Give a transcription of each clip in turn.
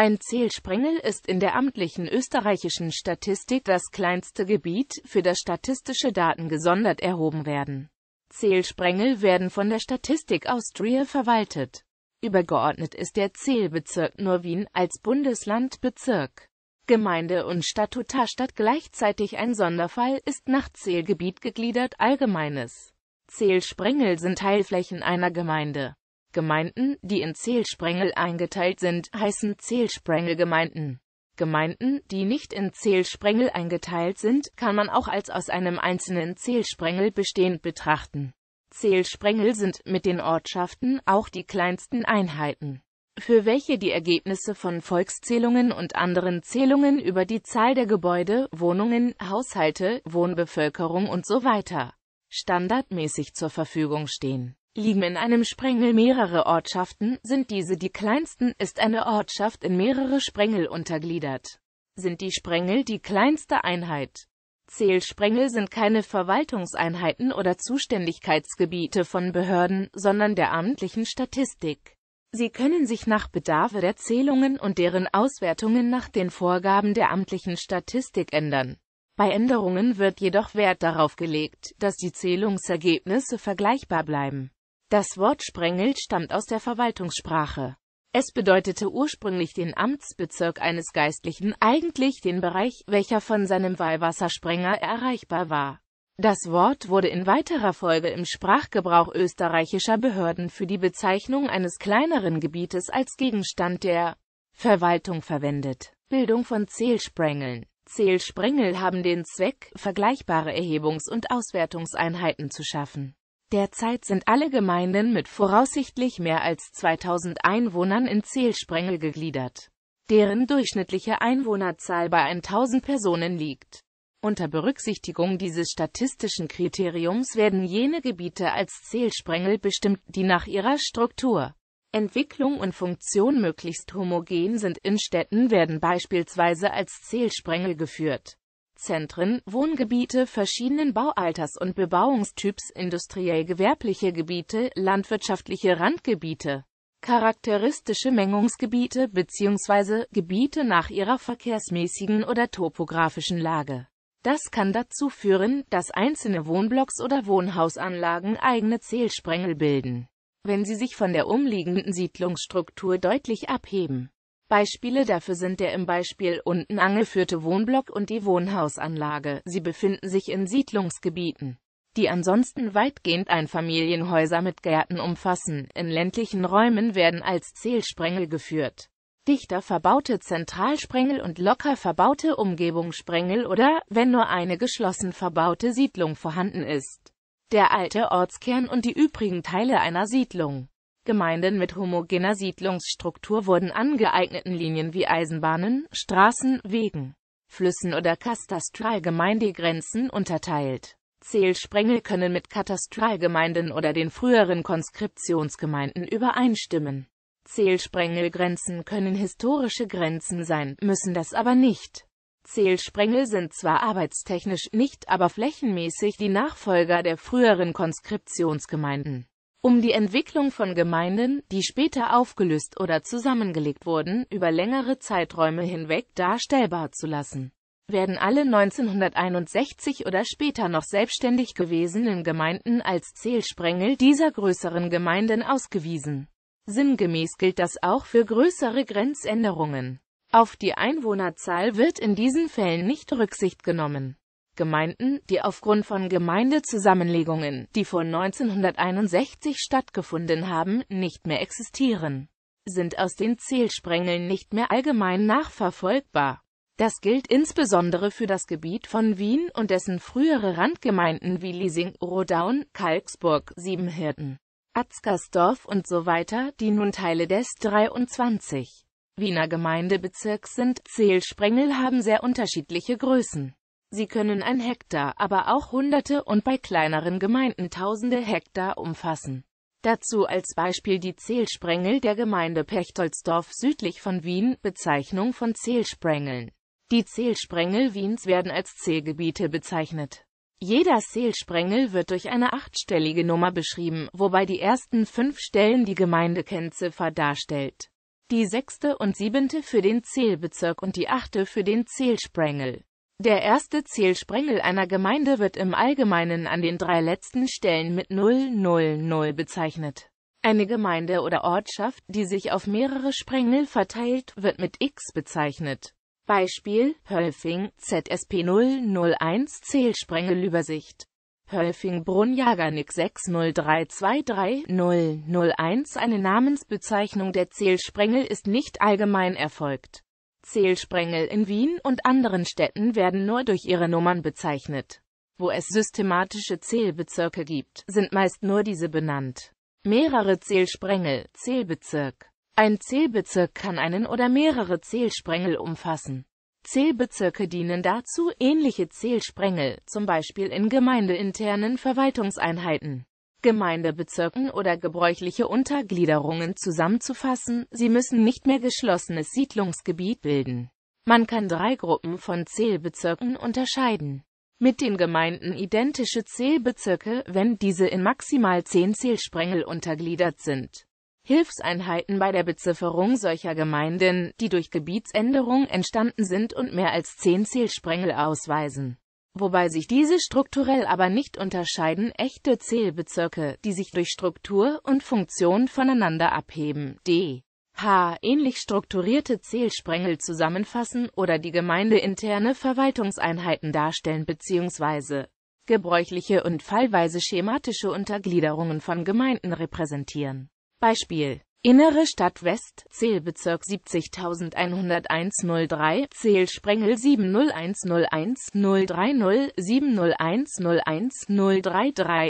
Ein Zählsprengel ist in der amtlichen österreichischen Statistik das kleinste Gebiet, für das statistische Daten gesondert erhoben werden. Zählsprengel werden von der Statistik Austria verwaltet. Übergeordnet ist der Zählbezirk Norwien als Bundeslandbezirk. Gemeinde und Statutarstadt gleichzeitig ein Sonderfall ist nach Zählgebiet gegliedert Allgemeines. Zählsprengel sind Teilflächen einer Gemeinde. Gemeinden, die in Zählsprengel eingeteilt sind, heißen Zählsprengelgemeinden. Gemeinden, die nicht in Zählsprengel eingeteilt sind, kann man auch als aus einem einzelnen Zählsprengel bestehend betrachten. Zählsprengel sind mit den Ortschaften auch die kleinsten Einheiten, für welche die Ergebnisse von Volkszählungen und anderen Zählungen über die Zahl der Gebäude, Wohnungen, Haushalte, Wohnbevölkerung usw. So standardmäßig zur Verfügung stehen Liegen in einem Sprengel mehrere Ortschaften, sind diese die kleinsten, ist eine Ortschaft in mehrere Sprengel untergliedert. Sind die Sprengel die kleinste Einheit? Zählsprengel sind keine Verwaltungseinheiten oder Zuständigkeitsgebiete von Behörden, sondern der amtlichen Statistik. Sie können sich nach Bedarfe der Zählungen und deren Auswertungen nach den Vorgaben der amtlichen Statistik ändern. Bei Änderungen wird jedoch Wert darauf gelegt, dass die Zählungsergebnisse vergleichbar bleiben. Das Wort Sprengel stammt aus der Verwaltungssprache. Es bedeutete ursprünglich den Amtsbezirk eines Geistlichen, eigentlich den Bereich, welcher von seinem Weihwassersprenger erreichbar war. Das Wort wurde in weiterer Folge im Sprachgebrauch österreichischer Behörden für die Bezeichnung eines kleineren Gebietes als Gegenstand der Verwaltung verwendet. Bildung von Zählsprengeln Zählsprengel haben den Zweck, vergleichbare Erhebungs- und Auswertungseinheiten zu schaffen Derzeit sind alle Gemeinden mit voraussichtlich mehr als 2000 Einwohnern in Zählsprengel gegliedert, deren durchschnittliche Einwohnerzahl bei 1000 Personen liegt. Unter Berücksichtigung dieses statistischen Kriteriums werden jene Gebiete als Zählsprengel bestimmt, die nach ihrer Struktur, Entwicklung und Funktion möglichst homogen sind. In Städten werden beispielsweise als Zählsprengel geführt Stadtzentren, Wohngebiete verschiedenen Baualters und Bebauungstyps, industriell-gewerbliche Gebiete, landwirtschaftliche Randgebiete, charakteristische Mengungsgebiete bzw. Gebiete nach ihrer verkehrsmäßigen oder topografischen Lage. Das kann dazu führen, dass einzelne Wohnblocks oder Wohnhausanlagen eigene Zählsprengel bilden, wenn sie sich von der umliegenden Siedlungsstruktur deutlich abheben. Beispiele dafür sind der im Beispiel unten angeführte Wohnblock und die Wohnhausanlage. Sie befinden sich in Siedlungsgebieten, die ansonsten weitgehend Einfamilienhäuser mit Gärten umfassen. In ländlichen Räumen werden als Zählsprengel geführt. Dichter verbaute Zentralsprengel und locker verbaute Umgebungssprengel oder, wenn nur eine geschlossen verbaute Siedlung vorhanden ist, der alte Ortskern und die übrigen Teile einer Siedlung. Gemeinden mit homogener Siedlungsstruktur wurden angeeigneten Linien wie Eisenbahnen, Straßen, Wegen, Flüssen oder Katastralgemeindegrenzen unterteilt. Zählsprengel können mit Katastralgemeinden oder den früheren Konskriptionsgemeinden übereinstimmen. Zählsprengelgrenzen können historische Grenzen sein, müssen das aber nicht. Zählsprengel sind zwar arbeitstechnisch nicht, aber flächenmäßig die Nachfolger der früheren Konskriptionsgemeinden um die Entwicklung von Gemeinden, die später aufgelöst oder zusammengelegt wurden, über längere Zeiträume hinweg darstellbar zu lassen. Werden alle 1961 oder später noch selbstständig gewesenen Gemeinden als Zählsprengel dieser größeren Gemeinden ausgewiesen. Sinngemäß gilt das auch für größere Grenzänderungen. Auf die Einwohnerzahl wird in diesen Fällen nicht Rücksicht genommen. Gemeinden, die aufgrund von Gemeindezusammenlegungen, die vor 1961 stattgefunden haben, nicht mehr existieren, sind aus den Zählsprengeln nicht mehr allgemein nachverfolgbar. Das gilt insbesondere für das Gebiet von Wien und dessen frühere Randgemeinden wie Liesing, Rodaun, Kalksburg, Siebenhirten, Atzgersdorf und so weiter, die nun Teile des 23 Wiener Gemeindebezirks sind. Zählsprengel haben sehr unterschiedliche Größen. Sie können ein Hektar, aber auch Hunderte und bei kleineren Gemeinden tausende Hektar umfassen. Dazu als Beispiel die Zählsprengel der Gemeinde Pechtoldsdorf südlich von Wien, Bezeichnung von Zählsprengeln. Die Zählsprengel Wiens werden als Zählgebiete bezeichnet. Jeder Zählsprengel wird durch eine achtstellige Nummer beschrieben, wobei die ersten fünf Stellen die Gemeindekennziffer darstellt. Die sechste und siebente für den Zählbezirk und die achte für den Zählsprengel. Der erste Zählsprengel einer Gemeinde wird im Allgemeinen an den drei letzten Stellen mit 000 bezeichnet. Eine Gemeinde oder Ortschaft, die sich auf mehrere Sprengel verteilt, wird mit X bezeichnet. Beispiel Hölfing ZSP 001 Zählsprengelübersicht Hölfing Brunn-Jagernick 60323-001 Eine Namensbezeichnung der Zählsprengel ist nicht allgemein erfolgt Zählsprengel in Wien und anderen Städten werden nur durch ihre Nummern bezeichnet. Wo es systematische Zählbezirke gibt, sind meist nur diese benannt. Mehrere Zählsprengel, Zählbezirk. Ein Zählbezirk kann einen oder mehrere Zählsprengel umfassen. Zählbezirke dienen dazu, ähnliche Zählsprengel, zum Beispiel in gemeindeinternen Verwaltungseinheiten, Gemeindebezirken oder gebräuchliche Untergliederungen zusammenzufassen, sie müssen nicht mehr geschlossenes Siedlungsgebiet bilden. Man kann drei Gruppen von Zählbezirken unterscheiden. Mit den Gemeinden identische Zählbezirke, wenn diese in maximal zehn Zählsprengel untergliedert sind. Hilfseinheiten bei der Bezifferung solcher Gemeinden, die durch Gebietsänderung entstanden sind und mehr als zehn Zählsprengel ausweisen wobei sich diese strukturell aber nicht unterscheiden, echte Zählbezirke, die sich durch Struktur und Funktion voneinander abheben. D. H. ähnlich strukturierte Zählsprengel zusammenfassen oder die gemeindeinterne Verwaltungseinheiten darstellen bzw. gebräuchliche und fallweise schematische Untergliederungen von Gemeinden repräsentieren. Beispiel Innere Stadt West, Zählbezirk 7010103, Zählsprengel 70101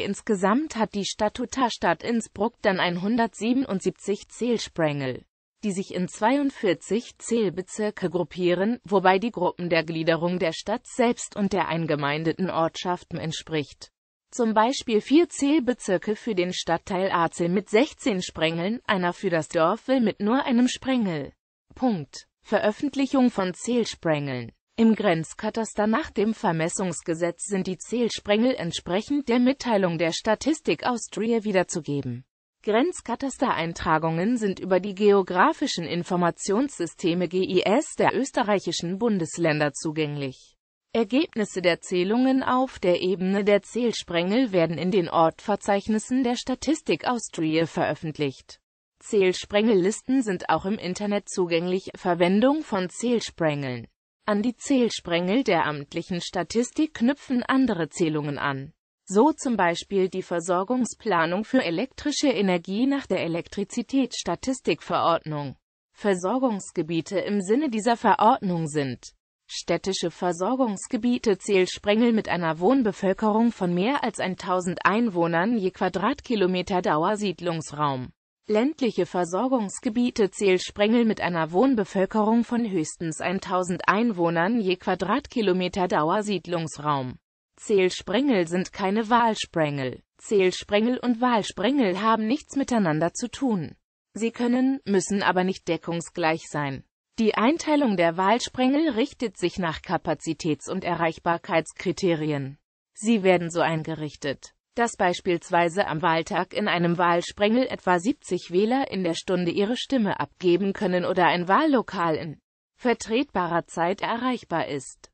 Insgesamt hat die Stadtutterstadt Innsbruck dann 177 Zählsprengel, die sich in 42 Zählbezirke gruppieren, wobei die Gruppen der Gliederung der Stadt selbst und der eingemeindeten Ortschaften entspricht zum Beispiel vier Zählbezirke für den Stadtteil Azel mit 16 Sprengeln, einer für das Dorf Will mit nur einem Sprengel. Punkt. Veröffentlichung von Zählsprengeln. Im Grenzkataster nach dem Vermessungsgesetz sind die Zählsprengel entsprechend der Mitteilung der Statistik Austria wiederzugeben. Grenzkatastereintragungen sind über die geografischen Informationssysteme GIS der österreichischen Bundesländer zugänglich. Ergebnisse der Zählungen auf der Ebene der Zählsprengel werden in den Ortverzeichnissen der Statistik Austria veröffentlicht. Zählsprengellisten sind auch im Internet zugänglich. Verwendung von Zählsprengeln An die Zählsprengel der amtlichen Statistik knüpfen andere Zählungen an. So zum Beispiel die Versorgungsplanung für elektrische Energie nach der Elektrizitätsstatistikverordnung. Versorgungsgebiete im Sinne dieser Verordnung sind Städtische Versorgungsgebiete zählt Sprengel mit einer Wohnbevölkerung von mehr als 1000 Einwohnern je Quadratkilometer Dauersiedlungsraum. Ländliche Versorgungsgebiete zählt Sprengel mit einer Wohnbevölkerung von höchstens 1000 Einwohnern je Quadratkilometer Dauersiedlungsraum. Zählsprengel sind keine Wahlsprengel. Zählsprengel und Wahlsprengel haben nichts miteinander zu tun. Sie können, müssen aber nicht deckungsgleich sein. Die Einteilung der Wahlsprengel richtet sich nach Kapazitäts- und Erreichbarkeitskriterien. Sie werden so eingerichtet, dass beispielsweise am Wahltag in einem Wahlsprengel etwa 70 Wähler in der Stunde ihre Stimme abgeben können oder ein Wahllokal in vertretbarer Zeit erreichbar ist.